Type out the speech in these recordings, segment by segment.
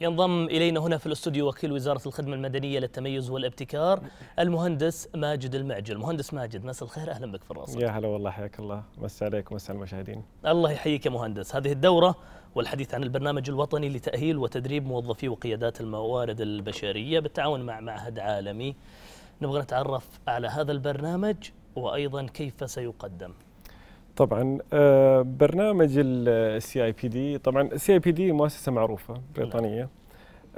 ينضم إلينا هنا في الاستوديو وكيل وزارة الخدمة المدنية للتميز والابتكار المهندس ماجد المعجل مهندس ماجد مساء الخير أهلا بك في الرأس يا هلا والله حياك الله مساء عليك مساء المشاهدين الله يحييك يا مهندس هذه الدورة والحديث عن البرنامج الوطني لتأهيل وتدريب موظفي وقيادات الموارد البشرية بالتعاون مع معهد عالمي نبغى نتعرف على هذا البرنامج وأيضا كيف سيقدم طبعا آه، برنامج السي اي بي دي طبعا السي اي بي دي مؤسسه معروفه نعم. بريطانيه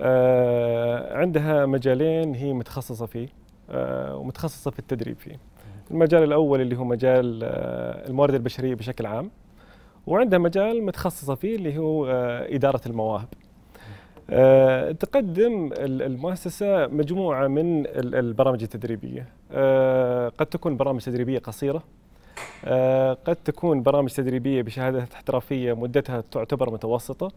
آه، عندها مجالين هي متخصصه فيه آه، ومتخصصه في التدريب فيه نعم. المجال الاول اللي هو مجال الموارد البشريه بشكل عام وعندها مجال متخصصه فيه اللي هو اداره المواهب نعم. تقدم المؤسسة مجموعة من البرامج التدريبية قد تكون برامج تدريبية قصيرة آه، قد تكون برامج تدريبية بشهادات احترافية مدتها تعتبر متوسطة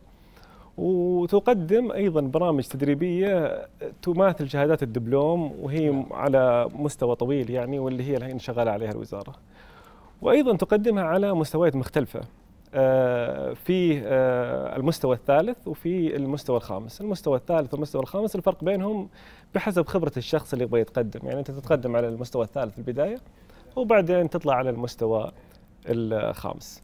وتقدم أيضا برامج تدريبية تماثل شهادات الدبلوم وهي نعم. على مستوى طويل يعني واللي هي الحين شغالة عليها الوزارة وأيضا تقدمها على مستويات مختلفة آه، في آه، المستوى الثالث وفي المستوى الخامس المستوى الثالث والمستوى الخامس الفرق بينهم بحسب خبرة الشخص اللي يبغى يتقدم يعني أنت تتقدم على المستوى الثالث في البداية وبعدين تطلع على المستوى الخامس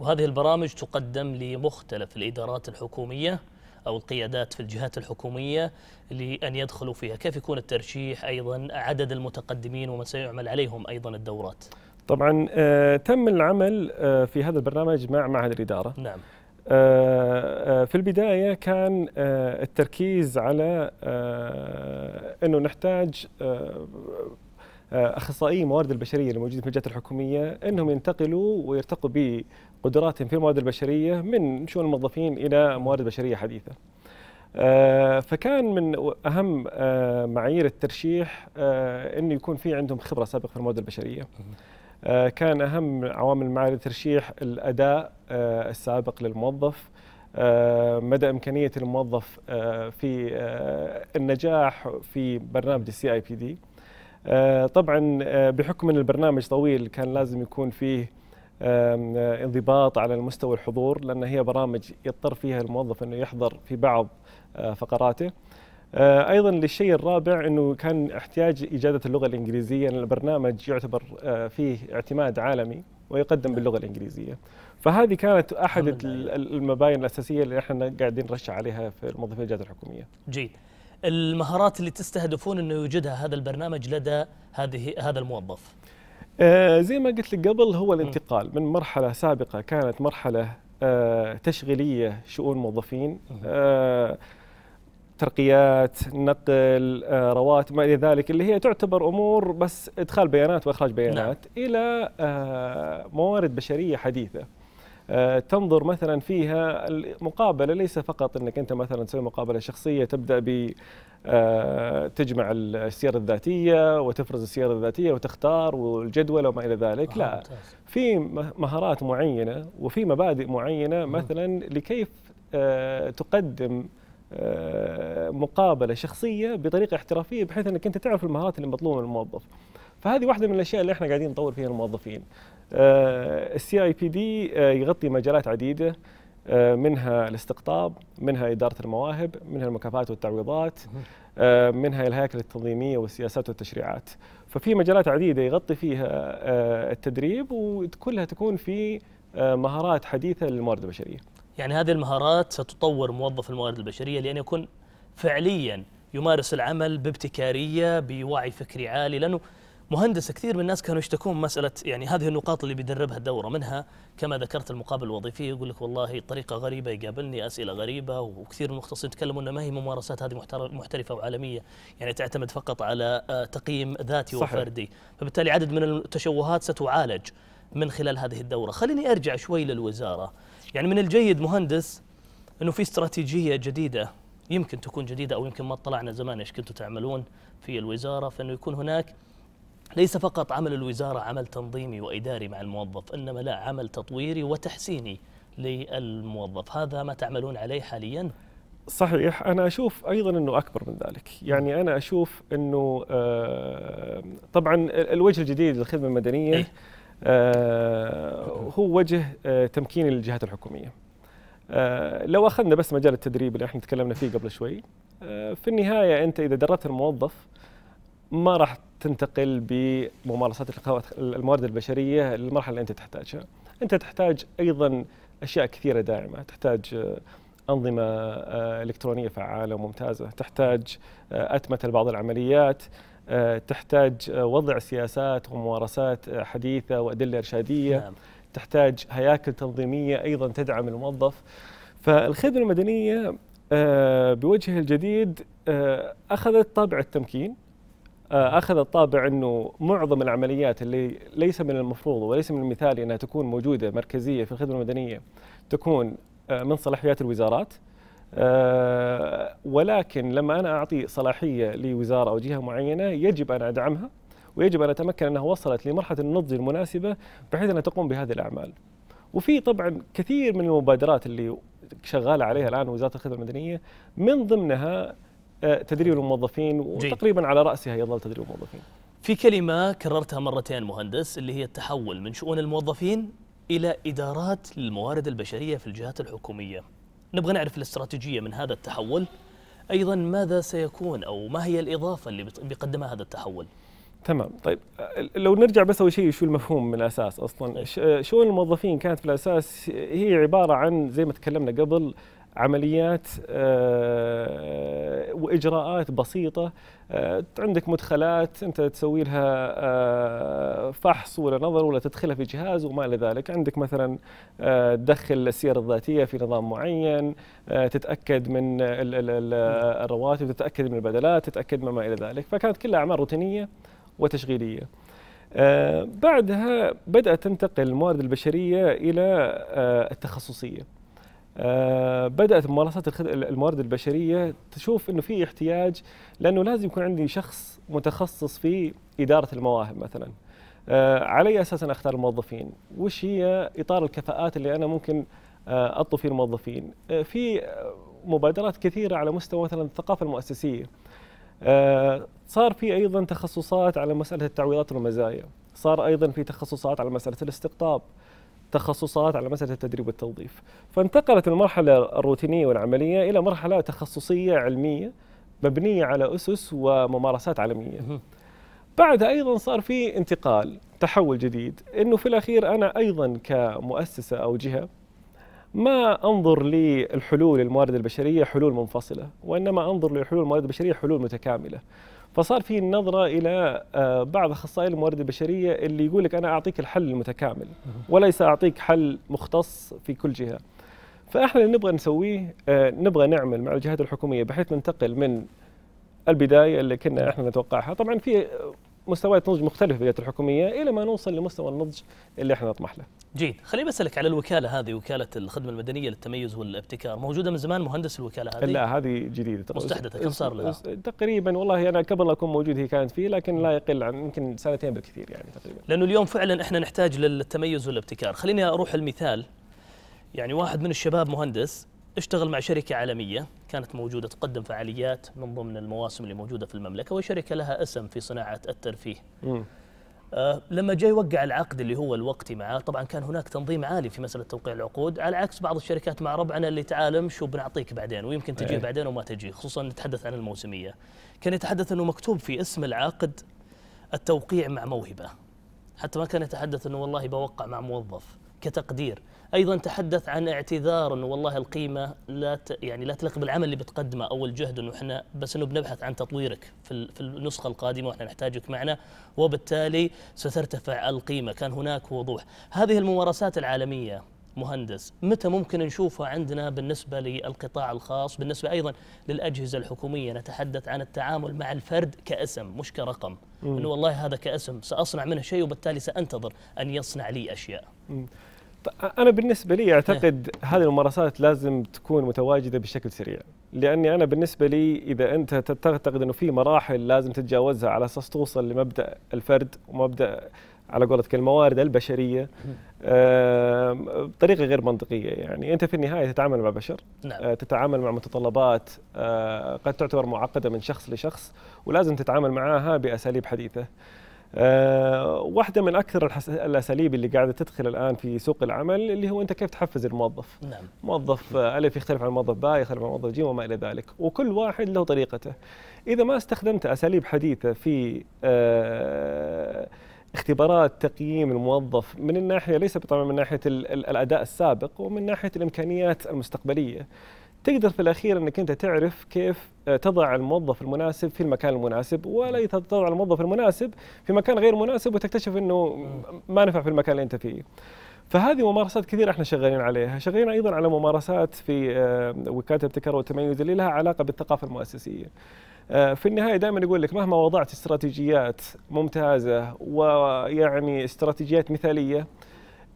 وهذه البرامج تقدم لمختلف الإدارات الحكومية أو القيادات في الجهات الحكومية لأن يدخلوا فيها كيف يكون الترشيح أيضا عدد المتقدمين ومن سيعمل عليهم أيضا الدورات طبعا آه، تم العمل آه، في هذا البرنامج مع معهد الإدارة نعم آه، في البداية كان التركيز على أنه نحتاج آه، اخصائي الموارد البشريه الموجودين في الجهات الحكوميه انهم ينتقلوا ويرتقوا بقدراتهم في الموارد البشريه من شؤون الموظفين الى موارد بشريه حديثه. آه، فكان من اهم آه، معايير الترشيح انه يكون في عندهم خبره سابقه في الموارد البشريه. كان اهم عوامل معايير الترشيح الاداء السابق للموظف مدى امكانيه الموظف في النجاح في برنامج السي اي بي دي. آه، طبعا آه، بحكم ان البرنامج طويل كان لازم يكون فيه آه، انضباط على المستوى الحضور لان هي برامج يضطر فيها الموظف انه يحضر في بعض فقراته ايضا للشيء الرابع انه كان احتياج اجاده اللغه الانجليزيه لان البرنامج يعتبر فيه اعتماد عالمي ويقدم نعم. باللغه الانجليزيه فهذه كانت احد المباين الاساسيه اللي احنا قاعدين نرشح عليها في الموظفين الجهات الحكوميه جيد المهارات اللي تستهدفون انه يوجدها هذا البرنامج لدى هذه هذا الموظف؟ آه زي ما قلت لك قبل هو الانتقال من مرحله سابقه كانت مرحله آه تشغيليه شؤون موظفين آه ترقيات نقل آه، رواتب ما الى ذلك اللي هي تعتبر امور بس ادخال بيانات واخراج بيانات نعم. الى آه، موارد بشريه حديثه آه، تنظر مثلا فيها المقابله ليس فقط انك انت مثلا تسوي مقابله شخصيه تبدا ب آه، تجمع السيره الذاتيه وتفرز السيره الذاتيه وتختار والجدول وما الى ذلك لا في مهارات معينه وفي مبادئ معينه مثلا لكيف آه، تقدم مقابله شخصيه بطريقه احترافيه بحيث انك انت تعرف المهارات اللي مطلوبه من الموظف فهذه واحده من الاشياء اللي احنا قاعدين نطور فيها الموظفين السي اي بي دي يغطي مجالات عديده آه، منها الاستقطاب منها إدارة المواهب منها المكافآت والتعويضات آه، منها الهياكل التنظيمية والسياسات والتشريعات ففي مجالات عديدة يغطي فيها آه، التدريب وكلها تكون في مهارات حديثة للموارد البشرية يعني هذه المهارات ستطور موظف الموارد البشرية لأن يكون فعليا يمارس العمل بابتكارية بوعي فكري عالي لأنه مهندس كثير من الناس كانوا يشتكون مساله يعني هذه النقاط اللي بيدربها الدوره منها كما ذكرت المقابله الوظيفيه يقول لك والله طريقه غريبه يقابلني اسئله غريبه وكثير من المختصين يتكلموا انه ما هي ممارسات هذه محترفه وعالميه يعني تعتمد فقط على آه، تقييم ذاتي صحيح. وفردي فبالتالي عدد من التشوهات ستعالج من خلال هذه الدوره خليني ارجع شوي للوزاره يعني من الجيد مهندس انه في استراتيجيه جديده يمكن تكون جديده او يمكن ما اطلعنا زمان ايش كنتوا تعملون في الوزاره فانه يكون هناك ليس فقط عمل الوزارة عمل تنظيمي وإداري مع الموظف إنما لا عمل تطويري وتحسيني للموظف هذا ما تعملون عليه حاليا صحيح أنا أشوف أيضا أنه أكبر من ذلك يعني أنا أشوف أنه آه، طبعا الوجه الجديد للخدمة المدنية إيه. آه، هو وجه آه، تمكين الجهات الحكومية لو أخذنا بس مجال التدريب اللي احنا تكلمنا فيه قبل شوي في النهاية أنت إذا دربت الموظف ما راح تنتقل بممارسات الموارد البشريه للمرحله اللي انت تحتاجها انت تحتاج ايضا اشياء كثيره داعمه تحتاج آه، انظمه آه، الكترونيه فعاله وممتازه تحتاج آه، اتمته لبعض العمليات تحتاج وضع سياسات وممارسات حديثه وادله ارشاديه نعم. تحتاج هياكل تنظيميه ايضا تدعم الموظف فالخدمه المدنيه بوجهها الجديد اخذت طابع التمكين آه، اخذ الطابع انه معظم العمليات اللي ليس من المفروض وليس من المثالي انها تكون موجوده مركزيه في الخدمه المدنيه تكون آه، من صلاحيات الوزارات آه، ولكن لما انا اعطي صلاحيه لوزاره او جهه معينه يجب ان ادعمها ويجب ان اتمكن انها وصلت لمرحله النضج المناسبه بحيث انها تقوم بهذه الاعمال. وفي طبعا كثير من المبادرات اللي شغاله عليها الان وزاره الخدمه المدنيه من ضمنها آه، تدريب الموظفين وتقريبا على راسها يظل تدريب الموظفين. في كلمه كررتها مرتين مهندس اللي هي التحول من شؤون الموظفين الى ادارات للموارد البشريه في الجهات الحكوميه. نبغى نعرف الاستراتيجيه من هذا التحول. ايضا ماذا سيكون او ما هي الاضافه اللي بيقدمها هذا التحول؟ تمام طيب آه، لو نرجع بس اول شيء شو المفهوم من الاساس اصلا آه، شؤون الموظفين كانت في الاساس هي عباره عن زي ما تكلمنا قبل عمليات آه، واجراءات بسيطه آه، عندك مدخلات انت تسوي لها آه، فحص ولا نظر ولا تدخلها في جهاز وما الى ذلك، عندك مثلا تدخل السير الذاتيه في نظام معين، تتاكد من الرواتب، تتاكد من البدلات، تتاكد من ما الى ذلك، فكانت كلها اعمال روتينيه وتشغيليه. بعدها بدات تنتقل الموارد البشريه الى التخصصيه. آه، بدات ممارسات الموارد البشريه تشوف انه في احتياج لانه لازم يكون عندي شخص متخصص في اداره المواهب مثلا آه، على اي اساس انا اختار الموظفين وش هي اطار الكفاءات اللي انا ممكن آه، اطلب فيه الموظفين في مبادرات كثيره على مستوى مثلا الثقافه المؤسسيه صار في ايضا تخصصات على مساله التعويضات والمزايا صار ايضا في تخصصات على مساله الاستقطاب تخصصات على مسألة التدريب والتوظيف فانتقلت المرحلة الروتينية والعملية إلى مرحلة تخصصية علمية مبنية على أسس وممارسات عالمية بعدها أيضا صار في انتقال تحول جديد أنه في الأخير أنا أيضا كمؤسسة أو جهة ما انظر للحلول الموارد البشريه حلول منفصله وانما انظر للحلول الموارد البشريه حلول متكامله فصار في نظره الى آه، بعض اخصائي الموارد البشريه اللي يقول لك انا اعطيك الحل المتكامل وليس اعطيك حل مختص في كل جهه. فاحنا اللي نبغى نسويه آه، نبغى نعمل مع الجهات الحكوميه بحيث ننتقل من البدايه اللي كنا احنا نتوقعها، طبعا في مستويات نضج مختلفه في الولايات الحكوميه الى ما نوصل لمستوى النضج اللي احنا نطمح له. جيد، خليني بسالك على الوكاله هذه وكاله الخدمه المدنيه للتميز والابتكار، موجوده من زمان مهندس الوكاله هذه؟ لا هذه جديده مستحدثه كم صار لها؟ تقريبا والله انا قبل اكون موجود هي كانت فيه لكن لا يقل عن يمكن سنتين بالكثير يعني تقريبا. لانه اليوم فعلا احنا نحتاج للتميز والابتكار، خليني اروح المثال يعني واحد من الشباب مهندس اشتغل مع شركة عالمية كانت موجودة تقدم فعاليات من ضمن المواسم اللي موجودة في المملكة وشركة لها اسم في صناعة الترفيه أه لما جاء يوقع العقد اللي هو الوقتي معاه طبعا كان هناك تنظيم عالي في مسألة توقيع العقود على عكس بعض الشركات مع ربعنا اللي تعالم شو بنعطيك بعدين ويمكن تجي أيه. بعدين وما تجي خصوصا نتحدث عن الموسمية كان يتحدث أنه مكتوب في اسم العقد التوقيع مع موهبة حتى ما كان يتحدث أنه والله بوقع مع موظف كتقدير ايضا تحدث عن اعتذار انه والله القيمه لا ت... يعني لا تليق بالعمل اللي بتقدمه او الجهد انه احنا بس انه بنبحث عن تطويرك في, في النسخه القادمه واحنا نحتاجك معنا وبالتالي سترتفع القيمه كان هناك وضوح هذه الممارسات العالميه مهندس متى ممكن نشوفها عندنا بالنسبة للقطاع الخاص بالنسبة أيضا للأجهزة الحكومية نتحدث عن التعامل مع الفرد كاسم مش كرقم مم. أنه والله هذا كاسم سأصنع منه شيء وبالتالي سأنتظر أن يصنع لي أشياء مم. انا بالنسبه لي اعتقد إيه. هذه الممارسات لازم تكون متواجده بشكل سريع لاني انا بالنسبه لي اذا انت تعتقد انه في مراحل لازم تتجاوزها على اساس توصل لمبدا الفرد ومبدا على قولتك الموارد البشريه بطريقه غير منطقيه يعني انت في النهايه تتعامل مع بشر نعم. آه، تتعامل مع متطلبات آه، قد تعتبر معقده من شخص لشخص ولازم تتعامل معها باساليب حديثه آه، واحده من اكثر الاساليب اللي قاعده تدخل الان في سوق العمل اللي هو انت كيف تحفز الموظف نعم موظف آه، الف يختلف عن موظف باء يختلف عن موظف جيم وما الى ذلك وكل واحد له طريقته اذا ما استخدمت اساليب حديثه في آه، اختبارات تقييم الموظف من الناحيه ليس طبعا من ناحيه الاداء السابق ومن ناحيه الامكانيات المستقبليه تقدر في الاخير انك انت تعرف كيف آه، تضع الموظف المناسب في المكان المناسب ولا تضع الموظف المناسب في مكان غير مناسب وتكتشف انه ما نفع في المكان اللي انت فيه. فهذه ممارسات كثيرة احنا شغالين عليها، شغالين ايضا على ممارسات في آه، وكاله الابتكار والتميز اللي لها علاقه بالثقافه المؤسسيه. آه، في النهايه دائما يقول لك مهما وضعت استراتيجيات ممتازه ويعني استراتيجيات مثاليه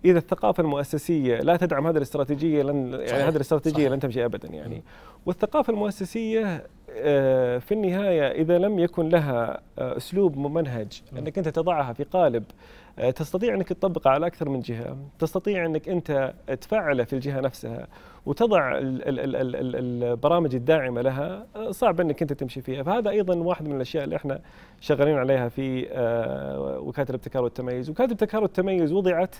اذا الثقافه المؤسسيه لا تدعم هذه الاستراتيجيه لن يعني صحيح. يعني هذه الاستراتيجيه صحيح. لن تمشي ابدا يعني والثقافه المؤسسيه آه، في النهايه اذا لم يكن لها آه، اسلوب ممنهج انك انت تضعها في قالب آه، تستطيع انك تطبقه على اكثر من جهه، تستطيع انك انت تفعله في الجهه نفسها وتضع البرامج الداعمه لها صعب انك انت تمشي فيها، فهذا ايضا واحد من الاشياء اللي احنا شغالين عليها في وكاله الابتكار والتميز، وكاله الابتكار والتميز وضعت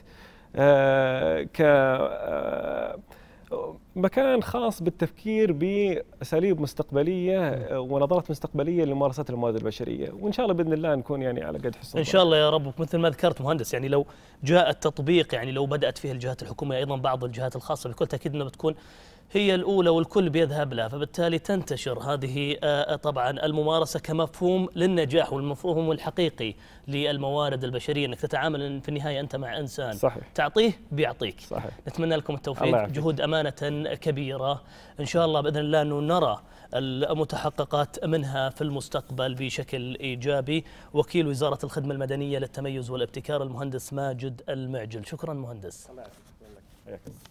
آه، ك آه، مكان خاص بالتفكير باساليب مستقبليه آه، ونظرات مستقبليه لممارسات الموارد البشريه وان شاء الله باذن الله نكون يعني على قد حسن ان شاء الله يا رب مثل ما ذكرت مهندس يعني لو جاء التطبيق يعني لو بدات فيه الجهات الحكوميه ايضا بعض الجهات الخاصه بكل تاكيد انها بتكون هي الأولى والكل بيذهب لها فبالتالي تنتشر هذه آه، طبعا الممارسة كمفهوم للنجاح والمفهوم الحقيقي للموارد البشرية أنك تتعامل في النهاية أنت مع إنسان صحيح. تعطيه بيعطيك صحيح. نتمنى لكم التوفيق جهود أمانة كبيرة إن شاء الله بإذن الله أنه نرى المتحققات منها في المستقبل بشكل إيجابي وكيل وزارة الخدمة المدنية للتميز والابتكار المهندس ماجد المعجل شكرا مهندس الله